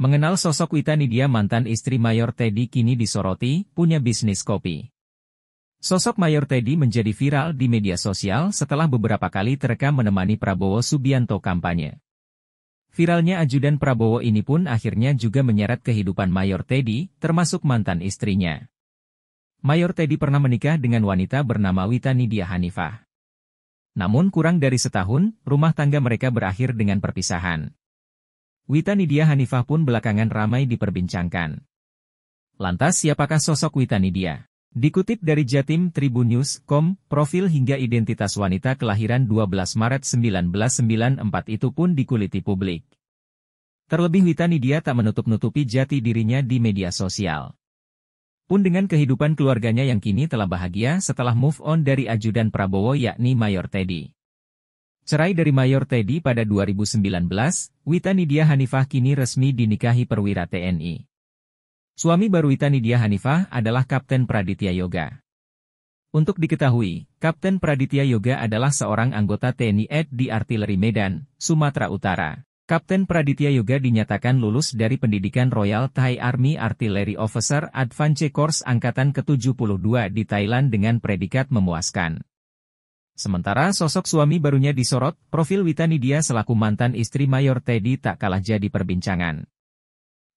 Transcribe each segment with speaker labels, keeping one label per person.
Speaker 1: Mengenal sosok Wita Nidia mantan istri Mayor Teddy kini disoroti, punya bisnis kopi. Sosok Mayor Teddy menjadi viral di media sosial setelah beberapa kali terekam menemani Prabowo Subianto kampanye. Viralnya ajudan Prabowo ini pun akhirnya juga menyeret kehidupan Mayor Teddy, termasuk mantan istrinya. Mayor Teddy pernah menikah dengan wanita bernama Wita Nidia Hanifah. Namun kurang dari setahun, rumah tangga mereka berakhir dengan perpisahan. Wita Nidia Hanifah pun belakangan ramai diperbincangkan. Lantas siapakah sosok Wita Nidia? Dikutip dari Jatim Tribunnews.com, profil hingga identitas wanita kelahiran 12 Maret 1994 itu pun dikuliti publik. Terlebih Wita Nidia tak menutup-nutupi jati dirinya di media sosial. Pun dengan kehidupan keluarganya yang kini telah bahagia setelah move on dari ajudan Prabowo yakni Mayor Teddy. Cerai dari Mayor Teddy pada 2019, Wita Nidia Hanifah kini resmi dinikahi perwira TNI. Suami baru Wita Nidia Hanifah adalah Kapten Praditya Yoga. Untuk diketahui, Kapten Praditya Yoga adalah seorang anggota TNI ED di Artileri Medan, Sumatera Utara. Kapten Praditya Yoga dinyatakan lulus dari pendidikan Royal Thai Army Artillery Officer Advance Course Angkatan ke-72 di Thailand dengan predikat memuaskan. Sementara sosok suami barunya disorot, profil Wita selaku mantan istri Mayor Teddy tak kalah jadi perbincangan.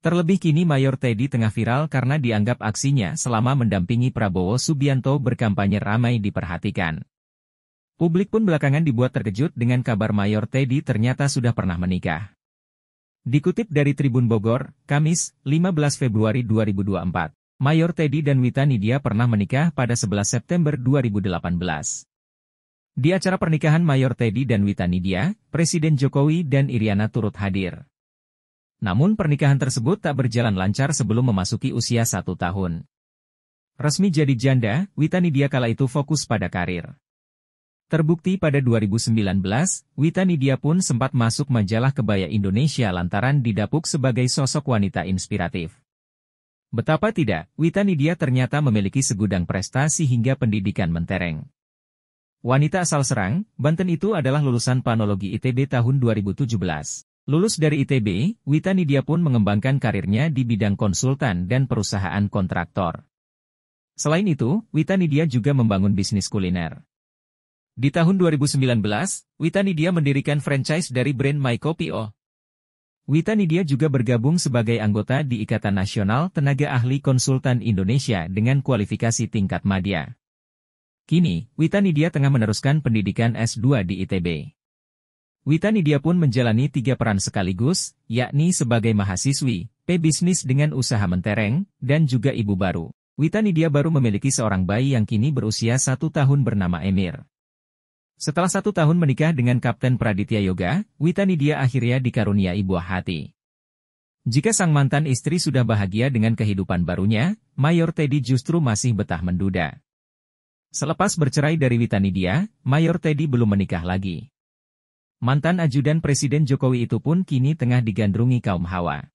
Speaker 1: Terlebih kini Mayor Teddy tengah viral karena dianggap aksinya selama mendampingi Prabowo Subianto berkampanye ramai diperhatikan. Publik pun belakangan dibuat terkejut dengan kabar Mayor Teddy ternyata sudah pernah menikah. Dikutip dari Tribun Bogor, Kamis, 15 Februari 2024, Mayor Teddy dan Wita Nidia pernah menikah pada 11 September 2018. Di acara pernikahan Mayor Teddy dan Wita Nidia, Presiden Jokowi dan Iriana turut hadir. Namun pernikahan tersebut tak berjalan lancar sebelum memasuki usia satu tahun. Resmi jadi janda, Wita Nidia kala itu fokus pada karir. Terbukti pada 2019, Wita Nidia pun sempat masuk majalah kebaya Indonesia lantaran didapuk sebagai sosok wanita inspiratif. Betapa tidak, Wita Nidia ternyata memiliki segudang prestasi hingga pendidikan mentereng. Wanita asal Serang, Banten itu adalah lulusan panologi ITB tahun 2017. Lulus dari ITB, Wita Nidia pun mengembangkan karirnya di bidang konsultan dan perusahaan kontraktor. Selain itu, Wita Nidia juga membangun bisnis kuliner. Di tahun 2019, Wita Nidia mendirikan franchise dari brand MyCopio. Wita Nidia juga bergabung sebagai anggota di Ikatan Nasional Tenaga Ahli Konsultan Indonesia dengan kualifikasi tingkat madya. Kini, Wita Nidia tengah meneruskan pendidikan S2 di ITB. Wita Nidia pun menjalani tiga peran sekaligus, yakni sebagai mahasiswi, pebisnis dengan usaha mentereng, dan juga ibu baru. Wita Nidia baru memiliki seorang bayi yang kini berusia satu tahun bernama Emir. Setelah satu tahun menikah dengan Kapten Praditya Yoga, Wita Nidia akhirnya dikaruniai buah hati. Jika sang mantan istri sudah bahagia dengan kehidupan barunya, Mayor Teddy justru masih betah menduda. Selepas bercerai dari Witanidia, Mayor Teddy belum menikah lagi. Mantan ajudan Presiden Jokowi itu pun kini tengah digandrungi kaum hawa.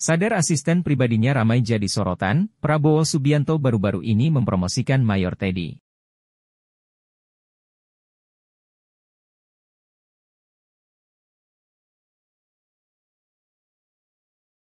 Speaker 1: Sadar asisten pribadinya ramai jadi sorotan, Prabowo Subianto baru-baru ini mempromosikan Mayor Teddy.